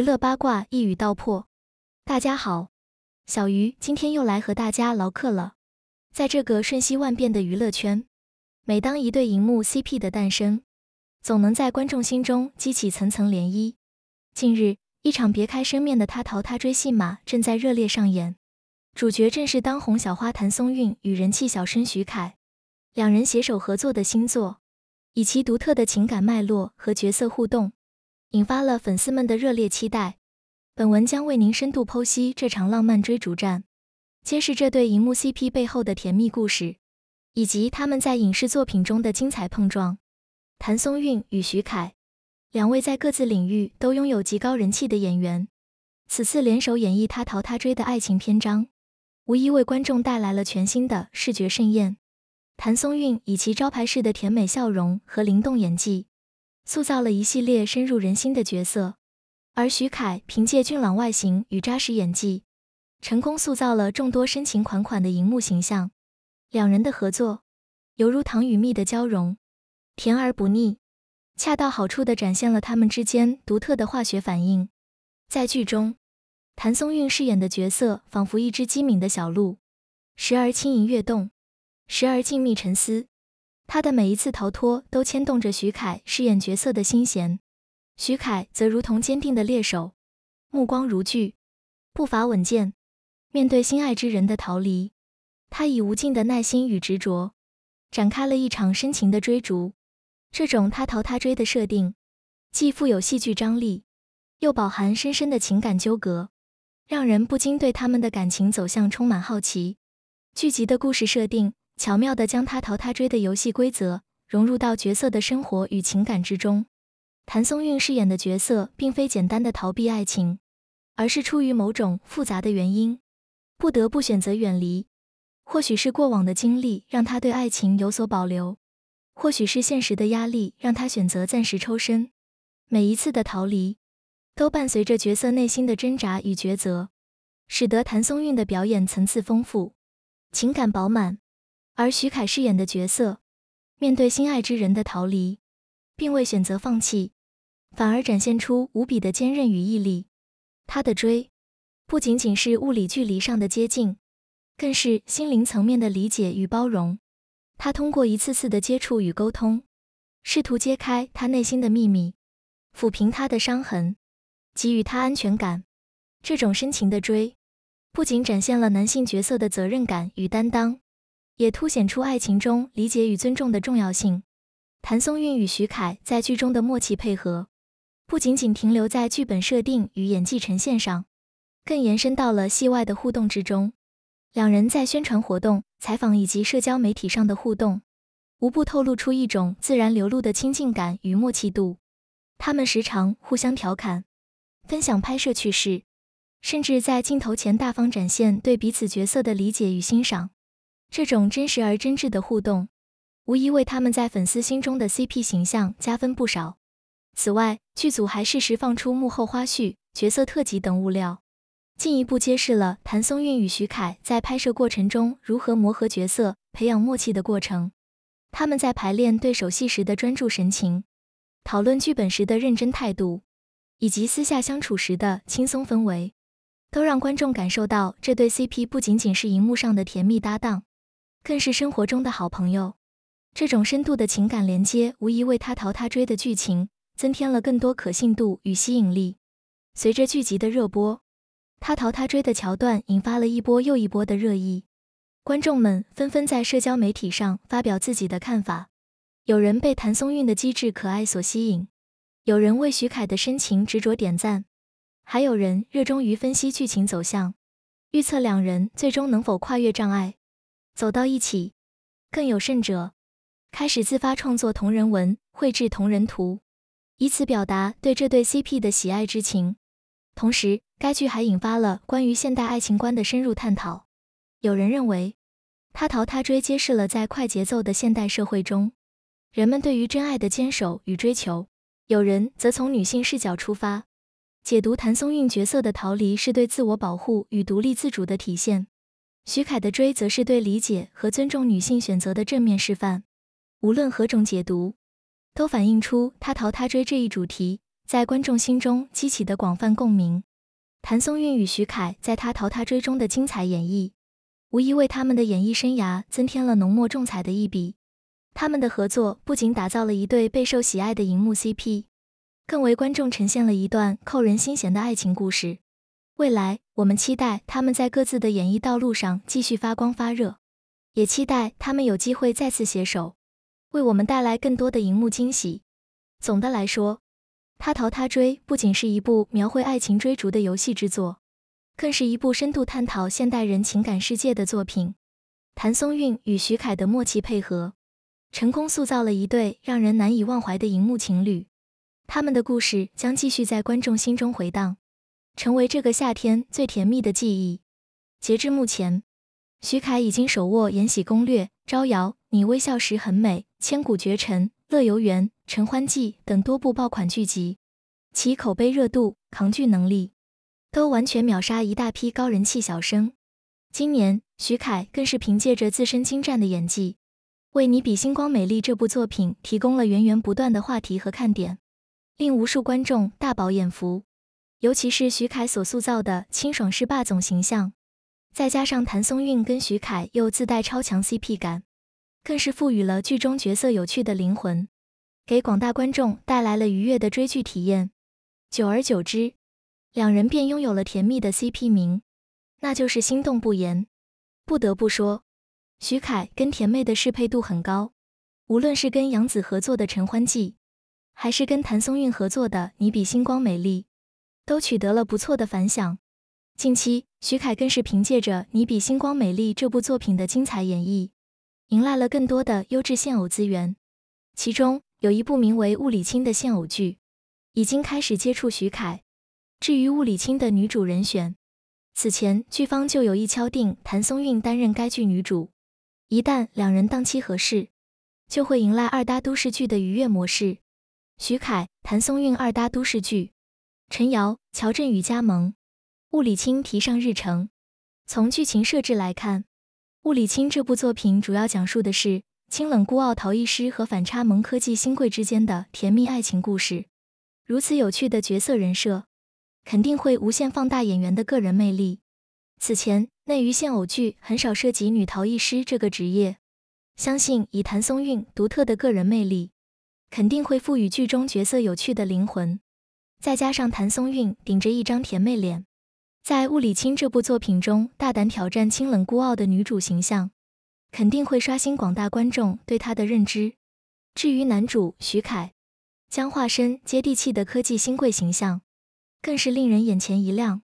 娱乐八卦一语道破。大家好，小鱼今天又来和大家唠嗑了。在这个瞬息万变的娱乐圈，每当一对荧幕 CP 的诞生，总能在观众心中激起层层涟漪。近日，一场别开生面的他逃他追戏码正在热烈上演，主角正是当红小花谭松韵与人气小生许凯，两人携手合作的新作，以其独特的情感脉络和角色互动。引发了粉丝们的热烈期待。本文将为您深度剖析这场浪漫追逐战，揭示这对荧幕 CP 背后的甜蜜故事，以及他们在影视作品中的精彩碰撞。谭松韵与徐凯，两位在各自领域都拥有极高人气的演员，此次联手演绎他逃他追的爱情篇章，无疑为观众带来了全新的视觉盛宴。谭松韵以其招牌式的甜美笑容和灵动演技。塑造了一系列深入人心的角色，而徐凯凭借俊朗外形与扎实演技，成功塑造了众多深情款款的荧幕形象。两人的合作犹如糖与蜜的交融，甜而不腻，恰到好处地展现了他们之间独特的化学反应。在剧中，谭松韵饰演的角色仿佛一只机敏的小鹿，时而轻盈跃动，时而静谧沉思。他的每一次逃脱都牵动着徐凯饰演角色的心弦，徐凯则如同坚定的猎手，目光如炬，步伐稳健。面对心爱之人的逃离，他以无尽的耐心与执着，展开了一场深情的追逐。这种他逃他追的设定，既富有戏剧张力，又饱含深深的情感纠葛，让人不禁对他们的感情走向充满好奇。剧集的故事设定。巧妙地将他逃他追的游戏规则融入到角色的生活与情感之中。谭松韵饰演的角色并非简单的逃避爱情，而是出于某种复杂的原因，不得不选择远离。或许是过往的经历让他对爱情有所保留，或许是现实的压力让他选择暂时抽身。每一次的逃离，都伴随着角色内心的挣扎与抉择，使得谭松韵的表演层次丰富，情感饱满。而徐凯饰演的角色，面对心爱之人的逃离，并未选择放弃，反而展现出无比的坚韧与毅力。他的追，不仅仅是物理距离上的接近，更是心灵层面的理解与包容。他通过一次次的接触与沟通，试图揭开他内心的秘密，抚平他的伤痕，给予他安全感。这种深情的追，不仅展现了男性角色的责任感与担当。也凸显出爱情中理解与尊重的重要性。谭松韵与徐凯在剧中的默契配合，不仅仅停留在剧本设定与演技呈现上，更延伸到了戏外的互动之中。两人在宣传活动、采访以及社交媒体上的互动，无不透露出一种自然流露的亲近感与默契度。他们时常互相调侃，分享拍摄趣事，甚至在镜头前大方展现对彼此角色的理解与欣赏。这种真实而真挚的互动，无疑为他们在粉丝心中的 CP 形象加分不少。此外，剧组还适时放出幕后花絮、角色特辑等物料，进一步揭示了谭松韵与徐凯在拍摄过程中如何磨合角色、培养默契的过程。他们在排练对手戏时的专注神情，讨论剧本时的认真态度，以及私下相处时的轻松氛围，都让观众感受到这对 CP 不仅仅是荧幕上的甜蜜搭档。更是生活中的好朋友，这种深度的情感连接无疑为他逃他追的剧情增添了更多可信度与吸引力。随着剧集的热播，他逃他追的桥段引发了一波又一波的热议，观众们纷纷在社交媒体上发表自己的看法。有人被谭松韵的机智可爱所吸引，有人为徐凯的深情执着点赞，还有人热衷于分析剧情走向，预测两人最终能否跨越障碍。走到一起，更有甚者，开始自发创作同人文、绘制同人图，以此表达对这对 CP 的喜爱之情。同时，该剧还引发了关于现代爱情观的深入探讨。有人认为，他逃他追揭示了在快节奏的现代社会中，人们对于真爱的坚守与追求；有人则从女性视角出发，解读谭松韵角色的逃离是对自我保护与独立自主的体现。徐凯的追，则是对理解和尊重女性选择的正面示范。无论何种解读，都反映出他逃他追这一主题在观众心中激起的广泛共鸣。谭松韵与徐凯在他逃他追中的精彩演绎，无疑为他们的演艺生涯增添了浓墨重彩的一笔。他们的合作不仅打造了一对备受喜爱的荧幕 CP，更为观众呈现了一段扣人心弦的爱情故事。未来。我们期待他们在各自的演艺道路上继续发光发热，也期待他们有机会再次携手，为我们带来更多的荧幕惊喜。总的来说，《他逃他追》不仅是一部描绘爱情追逐的游戏之作，更是一部深度探讨现代人情感世界的作品。谭松韵与徐凯的默契配合，成功塑造了一对让人难以忘怀的荧幕情侣。他们的故事将继续在观众心中回荡。成为这个夏天最甜蜜的记忆。截至目前，徐凯已经手握《延禧攻略》《招摇》《你微笑时很美》《千古绝尘》《乐游原》《陈欢记》等多部爆款剧集，其口碑热度、扛剧能力都完全秒杀一大批高人气小生。今年，徐凯更是凭借着自身精湛的演技，为《你比星光美丽》这部作品提供了源源不断的话题和看点，令无数观众大饱眼福。尤其是徐凯所塑造的清爽式霸总形象，再加上谭松韵跟徐凯又自带超强 CP 感，更是赋予了剧中角色有趣的灵魂，给广大观众带来了愉悦的追剧体验。久而久之，两人便拥有了甜蜜的 CP 名，那就是“心动不言”。不得不说，徐凯跟甜妹的适配度很高，无论是跟杨紫合作的《陈欢记》，还是跟谭松韵合作的《你比星光美丽》。都取得了不错的反响。近期，徐凯更是凭借着《你比星光美丽》这部作品的精彩演绎，迎来了更多的优质现偶资源。其中有一部名为《物理青》的现偶剧，已经开始接触徐凯。至于《物理青》的女主人选，此前剧方就有意敲定谭松韵担任该剧女主。一旦两人档期合适，就会迎来二搭都市剧的愉悦模式。徐凯、谭松韵二搭都市剧。陈瑶、乔振宇加盟，《雾里青》提上日程。从剧情设置来看，《雾里青》这部作品主要讲述的是清冷孤傲陶艺师和反差萌科技新贵之间的甜蜜爱情故事。如此有趣的角色人设，肯定会无限放大演员的个人魅力。此前，内娱现偶剧很少涉及女陶艺师这个职业，相信以谭松韵独特的个人魅力，肯定会赋予剧中角色有趣的灵魂。再加上谭松韵顶着一张甜妹脸，在《物理清》这部作品中大胆挑战清冷孤傲的女主形象，肯定会刷新广大观众对她的认知。至于男主徐凯，将化身接地气的科技新贵形象，更是令人眼前一亮。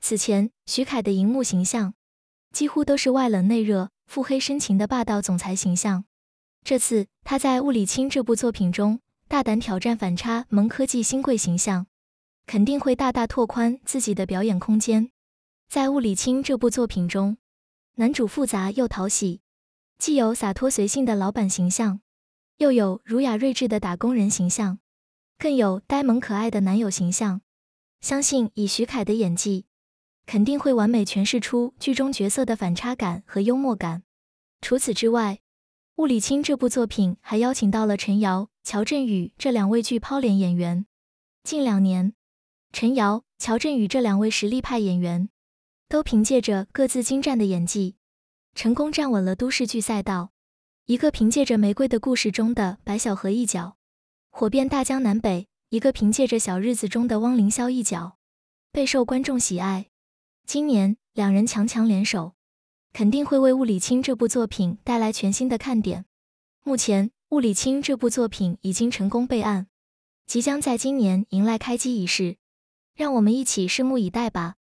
此前，徐凯的荧幕形象几乎都是外冷内热、腹黑深情的霸道总裁形象，这次他在《物理清》这部作品中大胆挑战反差萌科技新贵形象。肯定会大大拓宽自己的表演空间。在《物理清》这部作品中，男主复杂又讨喜，既有洒脱随性的老板形象，又有儒雅睿智的打工人形象，更有呆萌可爱的男友形象。相信以徐凯的演技，肯定会完美诠释出剧中角色的反差感和幽默感。除此之外，《物理清》这部作品还邀请到了陈瑶、乔振宇这两位剧抛脸演员。近两年。陈瑶、乔振宇这两位实力派演员，都凭借着各自精湛的演技，成功站稳了都市剧赛道。一个凭借着《玫瑰的故事》中的白小河一角，火遍大江南北；一个凭借着《小日子》中的汪凌霄一角，备受观众喜爱。今年两人强强联手，肯定会为《雾里青》这部作品带来全新的看点。目前，《雾里青》这部作品已经成功备案，即将在今年迎来开机仪式。让我们一起拭目以待吧。